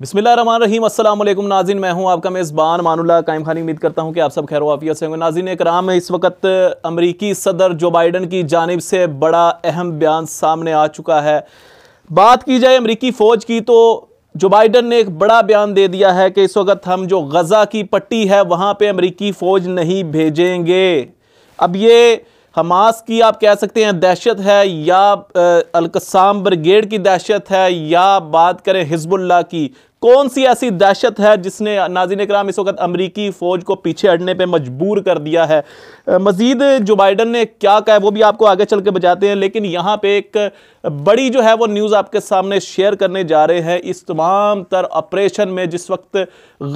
बिसमीम अल्लाम नाजिन मैं हूं आपका मेज़बान मानुल्ला कायम खानी उम्मीद करता हूं कि आप सब खैर वाफिया से होंगे नाजिन कराम इस वक्त अमरीकी सदर जो बाइडन की जानब से बड़ा अहम बयान सामने आ चुका है बात की जाए अमरीकी फ़ौज की तो जो बाइडन ने एक बड़ा बयान दे दिया है कि इस वक्त हम जो गज़ा की पट्टी है वहाँ पर अमरीकी फ़ौज नहीं भेजेंगे अब ये हमास की आप कह सकते हैं दहशत है या अलकसाम ब्रिगेड की दहशत है या बात करें हिजबुल्ला की कौन सी ऐसी दहशत है जिसने नाजिन कराम इस वक्त अमरीकी फ़ौज को पीछे हटने पर मजबूर कर दिया है मज़ीद जो बाइडन ने क्या कहा है वो भी आपको आगे चल के बजाते हैं लेकिन यहाँ पे एक बड़ी जो है वो न्यूज़ आपके सामने शेयर करने जा रहे हैं इस तमाम तर ऑपरेशन में जिस वक्त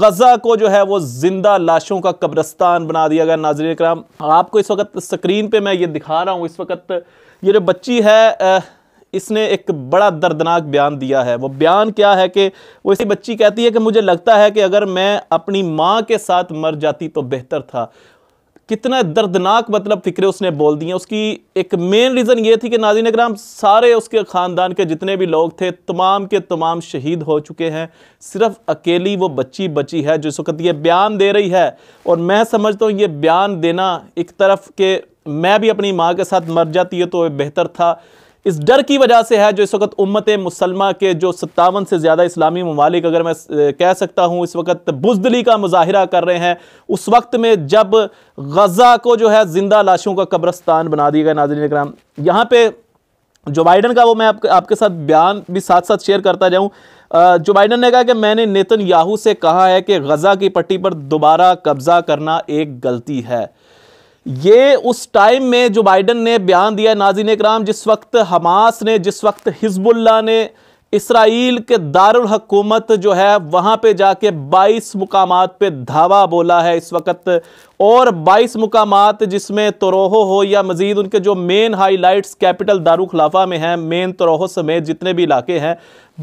गज़ा को जो है वो ज़िंदा लाशों का कब्रस्तान बना दिया गया नाजिन कराम आपको इस वक्त स्क्रीन पर मैं ये दिखा रहा हूँ इस वक्त ये जो बच्ची है इसने एक बड़ा दर्दनाक बयान दिया है वो बयान क्या है कि वो इसी बच्ची कहती है कि मुझे लगता है कि अगर मैं अपनी माँ के साथ मर जाती तो बेहतर था कितना दर्दनाक मतलब फिक्रे उसने बोल दिए उसकी एक मेन रीज़न ये थी कि नाजिन कराम सारे उसके ख़ानदान के जितने भी लोग थे तमाम के तमाम शहीद हो चुके हैं सिर्फ अकेली वो बच्ची बची है जो इस वक्त ये बयान दे रही है और मैं समझता हूँ ये बयान देना एक तरफ के मैं भी अपनी माँ के साथ मर जाती है तो बेहतर था इस डर की वजह से है जो इस वक्त उम्मत मुसलमा के जो सत्तावन से ज़्यादा इस्लामी ममालिक अगर मैं कह सकता हूँ इस वक्त बुजदली का मुजाहरा कर रहे हैं उस वक्त में जब गज़ा को जो है ज़िंदा लाशों का कब्रस्तान बना दिया गया नाजरन कराम यहाँ पर जो बाइडन का वो मैं आपके आपके साथ बयान भी साथ साथ शेयर करता जाऊँ जो बाइडन ने कहा कि मैंने नेतन याहू से कहा है कि गज़ा की पट्टी पर दोबारा कब्ज़ा करना एक गलती है ये उस टाइम में जो बाइडन ने बयान दिया नाजिन कराम जिस वक्त हमास ने जिस वक्त हिजबुल्ला ने इसराइल के दारुल हकूमत जो है वहाँ पे जाके 22 मुकाम पे धावा बोला है इस वक्त और 22 मुकाम जिसमें तरोहो हो या मज़ीद उनके जो मेन लाइट्स कैपिटल दारुल खिलाफा में हैं मेन तरोहो समेत जितने भी इलाके हैं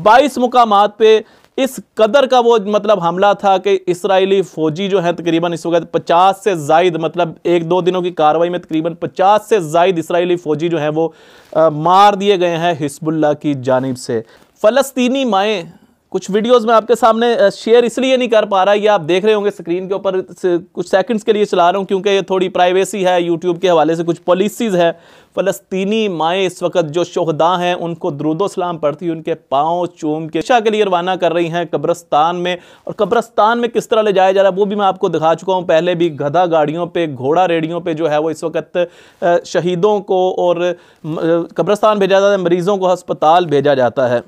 22 मुकाम पे इस कदर का वो मतलब हमला था कि इसराइली फ़ौजी जो है तकरीबन इस वक्त 50 से जायद मतलब एक दो दिनों की कार्रवाई में तकरीबन 50 से जायद इसराइली फ़ौजी जो है वो आ, मार दिए गए हैं हिजबुल्ला की जानब से फ़लस्तीनी माएँ कुछ वीडियोस मैं आपके सामने शेयर इसलिए नहीं कर पा रहा ये आप देख रहे होंगे स्क्रीन के ऊपर कुछ सेकंड्स के लिए चला रहा हूँ क्योंकि ये थोड़ी प्राइवेसी है यूट्यूब के हवाले से कुछ पॉलिसीज़ है फ़लस्तीनी माएँ इस वक्त जो शहदा हैं उनको सलाम पढ़ती उनके पाँव चूम के शा के लिए रवाना कर रही हैं कब्रस्तान में और कब्रस्तान में किस तरह ले जाया जा रहा है वो भी मैं आपको दिखा चुका हूँ पहले भी गधा गाड़ियों पर घोड़ा रेडियों पर जो है वो इस वक्त शहीदों को और कब्रस्तान भेजा जाता है मरीज़ों को हस्पताल भेजा जाता है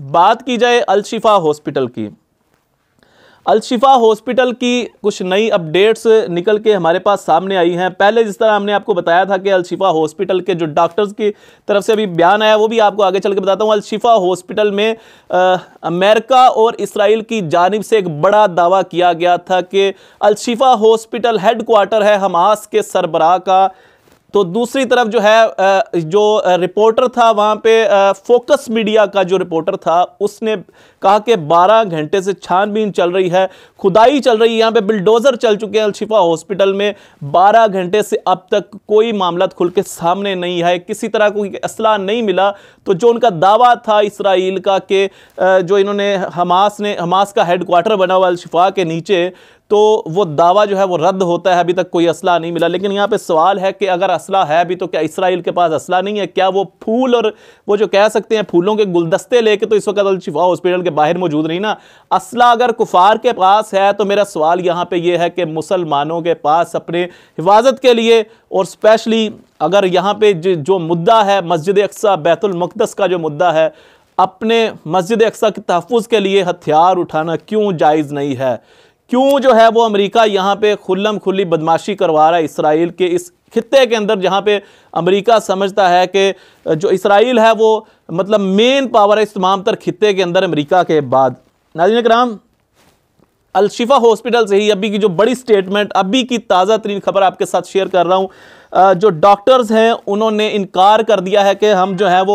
बात की जाए अलशिफा हॉस्पिटल की अलशिफा हॉस्पिटल की कुछ नई अपडेट्स निकल के हमारे पास सामने आई हैं पहले जिस तरह हमने आपको बताया था कि अलशिफा हॉस्पिटल के जो डॉक्टर्स की तरफ से अभी बयान आया वो भी आपको आगे चल के बताता हूँ अलशिफा हॉस्पिटल में आ, अमेरिका और इसराइल की जानब से एक बड़ा दावा किया गया था कि अलशिफा हॉस्पिटल हेडकोार्टर है हमास के सरबराह का तो दूसरी तरफ जो है जो रिपोर्टर था वहाँ पे फोकस मीडिया का जो रिपोर्टर था उसने कहा कि 12 घंटे से छानबीन चल रही है खुदाई चल रही है यहाँ पे बिलडोज़र चल चुके हैं अलशिफा हॉस्पिटल में 12 घंटे से अब तक कोई मामला खुल के सामने नहीं है किसी तरह कोई असला नहीं मिला तो जो उनका दावा था इसराइल का कि जो इन्होंने हमास ने हमास का हेड बना हुआ अलशिफा के नीचे तो वो दावा जो है वो रद्द होता है अभी तक कोई असला नहीं मिला लेकिन यहाँ पे सवाल है कि अगर असला है भी तो क्या इसराइल के पास असला नहीं है क्या वो फूल और वो जो कह सकते हैं फूलों के गुलदस्ते लेके तो इस वक्त अलशिफा हॉस्पिटल के बाहर मौजूद नहीं ना असला अगर कुफार के पास है तो मेरा सवाल यहाँ पर यह है कि मुसलमानों के पास अपने हिफाजत के लिए और स्पेशली अगर यहाँ पर जो मुद्दा है मस्जिद अक्सा बैतुलमक़दस का जो मुद्दा है अपने मस्जिद अक्सा के तहफ़ के लिए हथियार उठाना क्यों जायज़ नहीं है क्यों जो है वो अमेरिका यहाँ पे खुल्लम खुली बदमाशी करवा रहा है इसराइल के इस खत्े के अंदर जहाँ पे अमेरिका समझता है कि जो इसराइल है वो मतलब मेन पावर है इस तमाम तर खत्े के अंदर अमेरिका के बाद नाजिन कराम अलशिफा हॉस्पिटल से ही अभी की जो बड़ी स्टेटमेंट अभी की ताज़ा तरीन खबर आपके साथ शेयर कर रहा हूँ जो डॉक्टर्स हैं उन्होंने इनकार कर दिया है कि हम जो है वो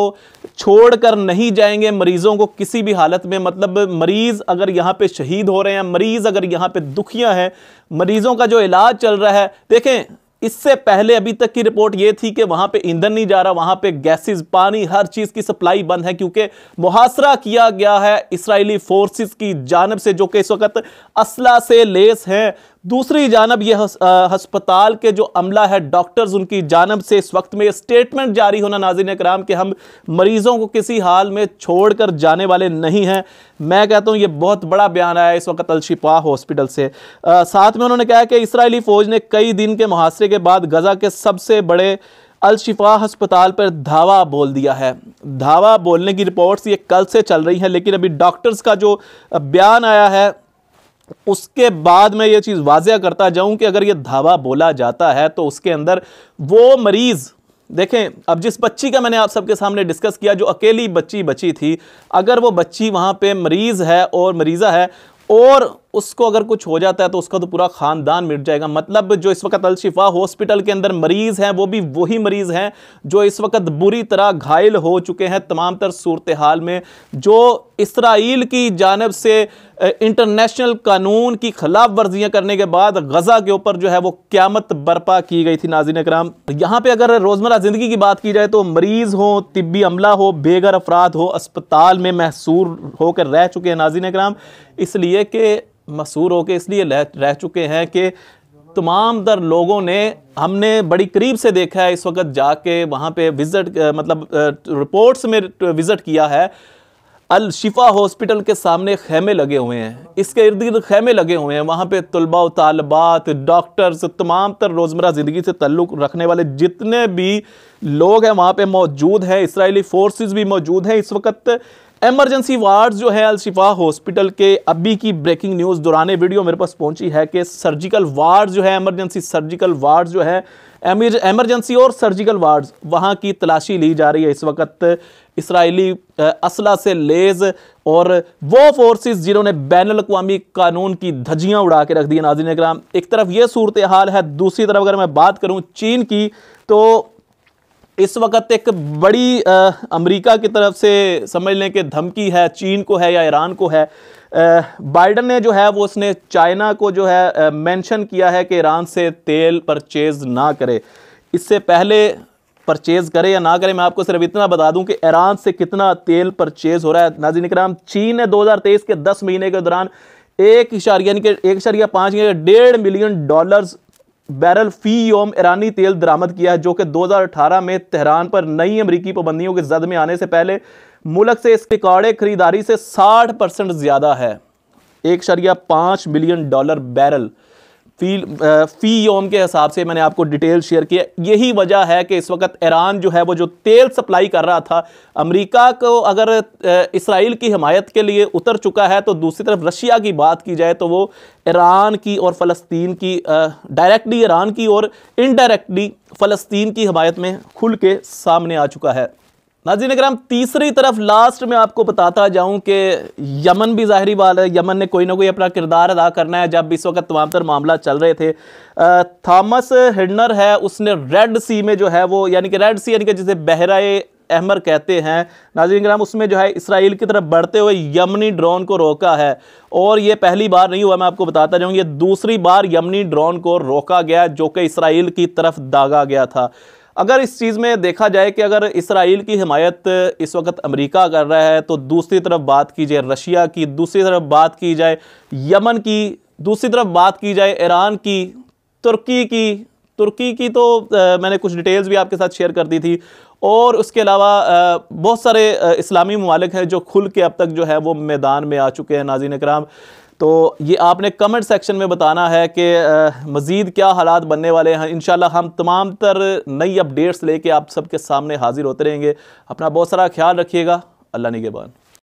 छोड़ कर नहीं जाएंगे मरीज़ों को किसी भी हालत में मतलब मरीज़ अगर यहाँ पे शहीद हो रहे हैं मरीज़ अगर यहाँ पे दुखियाँ हैं मरीज़ों का जो इलाज चल रहा है देखें इससे पहले अभी तक की रिपोर्ट ये थी कि वहां पे ईंधन नहीं जा रहा वहां पे गैसेस पानी हर चीज की सप्लाई बंद है क्योंकि मुहासरा किया गया है इसराइली फोर्सेस की जानब से जो कि इस वक्त असला से लेस हैं दूसरी जानब यह हस्पताल के जो अमला है डॉक्टर्स उनकी जानब से इस वक्त में स्टेटमेंट जारी होना नाजिन कराम कि हम मरीज़ों को किसी हाल में छोड़ कर जाने वाले नहीं हैं मैं कहता हूँ ये बहुत बड़ा बयान आया इस वक्त अलशिपा हॉस्पिटल से आ, साथ में उन्होंने कहा कि इसराइली फ़ौज ने कई दिन के मुहासरे के बाद गज़ा के सबसे बड़े अलशिफा हस्पताल पर धावा बोल दिया है धावा बोलने की रिपोर्ट्स ये कल से चल रही हैं लेकिन अभी डॉक्टर्स का जो बयान आया है उसके बाद मैं ये चीज़ वाजिया करता जाऊं कि अगर ये धावा बोला जाता है तो उसके अंदर वो मरीज़ देखें अब जिस बच्ची का मैंने आप सबके सामने डिस्कस किया जो अकेली बच्ची बची थी अगर वो बच्ची वहाँ पे मरीज़ है और मरीज़ा है और उसको अगर कुछ हो जाता है तो उसका तो पूरा ख़ानदान मिट जाएगा मतलब जो इस वक्त अलशिफा हॉस्पिटल के अंदर मरीज़ हैं वो भी वही मरीज़ हैं जो इस वक्त बुरी तरह घायल हो चुके हैं तमाम तर सूरत हाल में जो इसराइल की जानब से इंटरनेशनल कानून की खिलाफ वर्जियाँ करने के बाद गज़ा के ऊपर जो है वो क्यामत बर्पा की गई थी नाजिन कराम यहाँ पे अगर रोज़मर्रा ज़िंदगी की बात की जाए तो मरीज़ हो तिबी अमला हो बेघर अफराद हो अस्पताल में महसूर होकर रह चुके हैं नाजिन कराम इसलिए कि मसूर के इसलिए रह चुके हैं कि तमाम दर लोगों ने हमने बड़ी करीब से देखा है इस वक्त जाके वहाँ पे विज़िट मतलब रिपोर्ट्स में विज़िट किया है अल शिफा हॉस्पिटल के सामने खेमे लगे हुए हैं इसके इर्द गिर्द खेमे लगे हुए हैं वहाँ पे तलबा तलबात डॉक्टर्स तमाम तर रोज़मर्रा ज़िंदगी से तल्लुक़ रखने वाले जितने भी लोग हैं वहाँ पे मौजूद हैं इसराइली फोर्सेस भी मौजूद हैं इस वक्त एमरजेंसी वार्ड जो है अलशिफा हॉस्पिटल के अभी की ब्रेकिंग न्यूज़ दौरान वीडियो मेरे पास पहुंची है कि सर्जिकल वार्ड जो है एमरजेंसी सर्जिकल वार्ड जो है एमरजेंसी और सर्जिकल वार्ड्स वहाँ की तलाशी ली जा रही है इस वक्त इसराइली असला से लेज और वो फोर्सेस जिन्होंने बैन अवी कानून की धज्जियाँ उड़ा के रख दी नाजिन कराम एक तरफ ये सूरत हाल है दूसरी तरफ अगर मैं बात करूँ चीन की तो इस वक्त एक बड़ी आ, अमेरिका की तरफ से समझ लें कि धमकी है चीन को है या ईरान को है बाइडन ने जो है वो उसने चाइना को जो है मेंशन किया है कि ईरान से तेल परचेज़ ना करे इससे पहले परचेज़ करे या ना करे मैं आपको सिर्फ इतना बता दूं कि ईरान से कितना तेल परचेज़ हो रहा है नाजिन कराम चीन ने 2023 के 10 महीने के दौरान एक इशारिया यानी कि एक इशारिया पाँच डेढ़ मिलियन डॉलर्स बैरल फी योम ईरानी तेल दरामद किया है जो कि 2018 में तेहरान पर नई अमरीकी पाबंदियों के जद में आने से पहले मुल्क से इसके कौड़े खरीदारी से 60 परसेंट ज़्यादा है एक शरिया पांच मिलियन डॉलर बैरल फी फ़ी योम के हिसाब से मैंने आपको डिटेल शेयर किया यही वजह है कि इस वक्त ईरान जो है वो जो तेल सप्लाई कर रहा था अमेरिका को अगर इसराइल की हमायत के लिए उतर चुका है तो दूसरी तरफ रशिया की बात की जाए तो वो ईरान की और फ़लस्तीन की डायरेक्टली ईरान की और इनडायरेक्टली फ़लस्तीन की हमायत में खुल के सामने आ चुका है नाजी नगराम तीसरी तरफ लास्ट में आपको बताता जाऊं कि यमन भी ज़ाहरी बात है यमन ने कोई ना कोई अपना किरदार अदा करना है जब इस वक्त तमाम तर मामला चल रहे थे थॉमस हिडनर है उसने रेड सी में जो है वो यानी कि रेड सी यानी कि जिसे बहराए अहमर कहते हैं नाजीन ग्राम उसमें जो है इसराइल की तरफ बढ़ते हुए यमनी ड्रोन को रोका है और ये पहली बार नहीं हुआ मैं आपको बताता जाऊँ ये दूसरी बार यमनी ड्रोन को रोका गया जो कि इसराइल की तरफ दागा गया था अगर इस चीज़ में देखा जाए कि अगर इसराइल की हिमायत इस वक्त अमेरिका कर रहा है तो दूसरी तरफ बात की जाए रशिया की दूसरी तरफ बात की जाए यमन की दूसरी तरफ बात की जाए ईरान की तुर्की की तुर्की की तो आ, मैंने कुछ डिटेल्स भी आपके साथ शेयर कर दी थी और उसके अलावा बहुत सारे इस्लामी ममालिक हैं जो खुल के अब तक जो है वो मैदान में आ चुके हैं नाजिन कराम तो ये आपने कमेंट सेक्शन में बताना है कि मज़ीद क्या हालात बनने वाले हैं इन हम तमाम तर नई अपडेट्स लेके आप सबके सामने हाज़िर होते रहेंगे अपना बहुत सारा ख्याल रखिएगा अल्लाह निगेबान